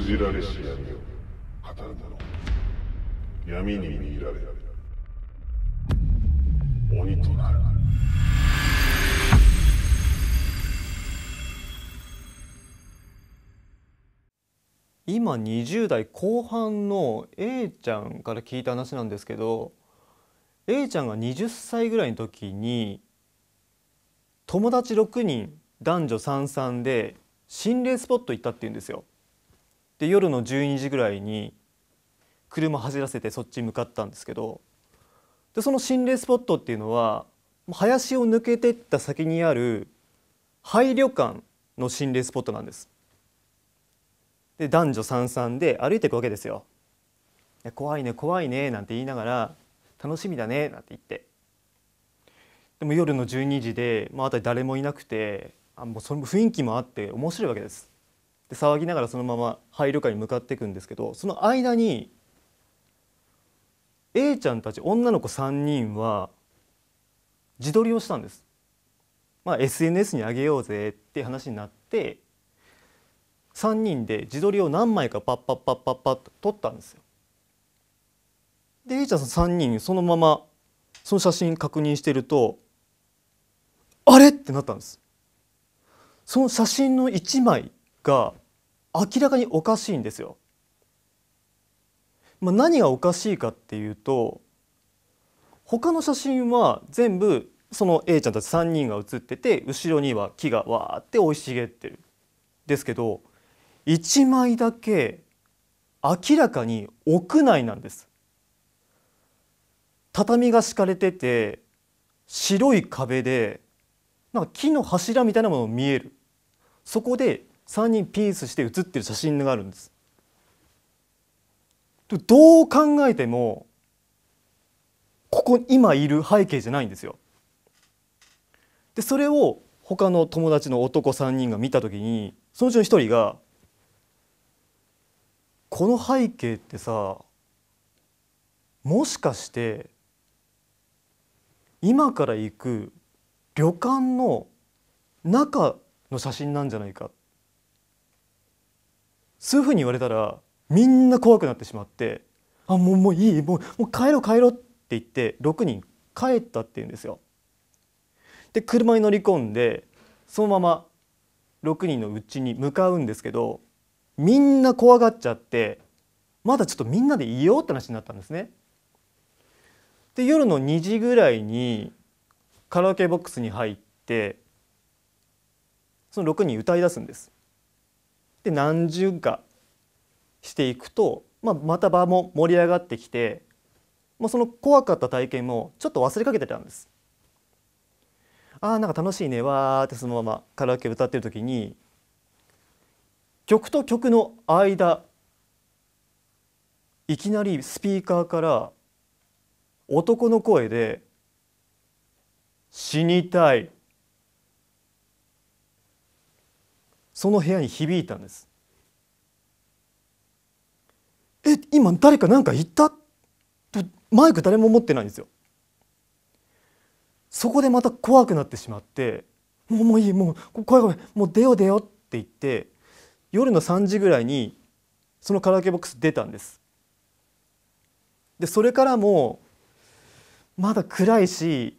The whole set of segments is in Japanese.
封じられし闇を語る者闇に見入られ鬼となる今20代後半の A ちゃんから聞いた話なんですけど A ちゃんが20歳ぐらいの時に友達6人男女33で心霊スポット行ったっていうんですよ。で夜の12時ぐらいに車走らせてそっちに向かったんですけどでその心霊スポットっていうのは林を抜けてった先にある廃旅館の心霊スポットなんです。で男女三々で歩いていくわけですよ。怖いね怖いねなんて言いながら楽しみだねなんて言ってでも夜の12時で、まあ、あたり誰もいなくてあもうその雰囲気もあって面白いわけですで騒ぎながらそのまま廃旅館に向かっていくんですけどその間に A ちゃんたち女の子3人は自撮りをしたんです。まあ、SNS にあげようぜって話になって3人で自撮りを何枚かパッパッパッパッパッと撮ったんですよ。で A ちゃんさん3人そのままその写真確認してるとあれってなったんです。その写真の1枚が明らかにおかしいんですよ。まあ、何がおかしいかっていうと他の写真は全部その A ちゃんたち3人が写ってて後ろには木がわーって生い茂ってる。ですけど1枚だけ明らかに屋内なんです。畳が敷かれてて白い壁でなんか木の柱みたいなもの見えるそこで3人ピースして写ってる写真があるんです。どう考えてもここ今いる背景じゃないんですよ。でそれを他の友達の男3人が見た時にそのうちの1人が「この背景ってさもしかして今から行く旅館の中の写真なんじゃないか」そういうふうに言われたらみんな怖くなってしまって「あもうもういいもうもう帰ろう帰ろう」って言って6人帰ったっていうんですよ。で車に乗り込んでそのまま6人のうちに向かうんですけどみんな怖がっちゃってまだちょっとみんなでいようって話になったんですね。で夜の2時ぐらいにカラオケボックスに入ってその6人歌い出すんです。で何十かしていくと、まあ、また場も盛り上がってきて、まあ、その怖かった体験もちょっと忘れかけてたんです。あーなんか楽しいねわーってそのままカラオケ歌ってる時に曲と曲の間いきなりスピーカーから男の声で「死にたい」その部屋に響いたんですえ今誰か何か言ったマイク誰も持ってないんですよそこでまた怖くなってしまって「もうもういいもう怖い怖いもう出よう出よう」って言って夜の3時ぐらいにそのカラオケボックス出たんですでそれからもまだ暗いし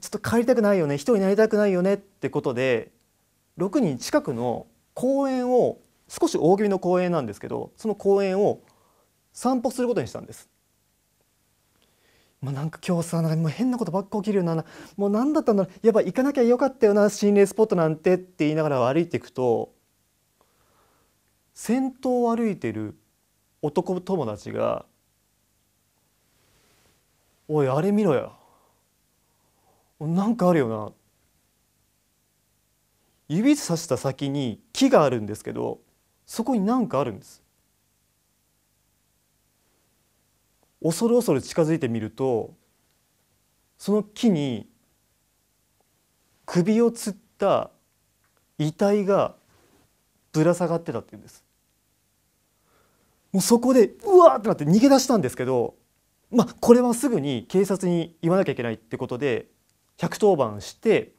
ちょっと帰りたくないよね一人になりたくないよねってことで6人近くの公園を少し大気味の公園なんですけどその公園を散歩することにしたんです。まあ、なんか今日さなんかもう変なことばっか起きるよなもう何だったんだろうやっぱ行かなきゃよかったよな心霊スポットなんてって言いながら歩いていくと先頭を歩いてる男友達が「おいあれ見ろよなんかあるよな」指さした先に木があるんですけどそこに何かあるんです恐る恐る近づいてみるとその木に首をつった遺体がぶら下がってたっていうんですもうそこでうわーってなって逃げ出したんですけどまあこれはすぐに警察に言わなきゃいけないってことで110番して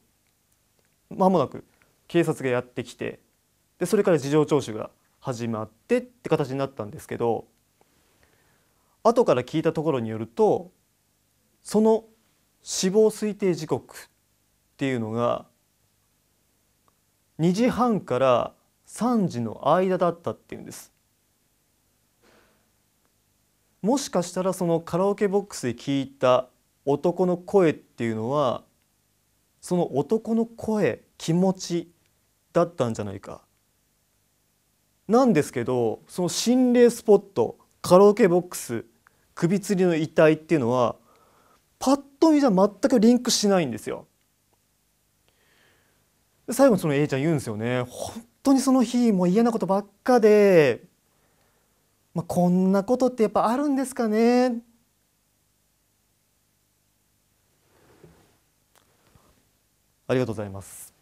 間もなく警察がやってきてでそれから事情聴取が始まってって形になったんですけど後から聞いたところによるとその死亡推定時刻っていうのが2時半から3時の間だったっていうんですもしかしたらそのカラオケボックスで聞いた男の声っていうのはその男の声気持ちだったんじゃないかなんですけどその心霊スポットカラオケボックス首吊りの遺体っていうのはパッと見じゃ全くリンクしないんですよ。最後にその A ちゃん言うんですよね本当にその日もう嫌なことばっかで、まあ、こんなことってやっぱあるんですかねありがとうございます。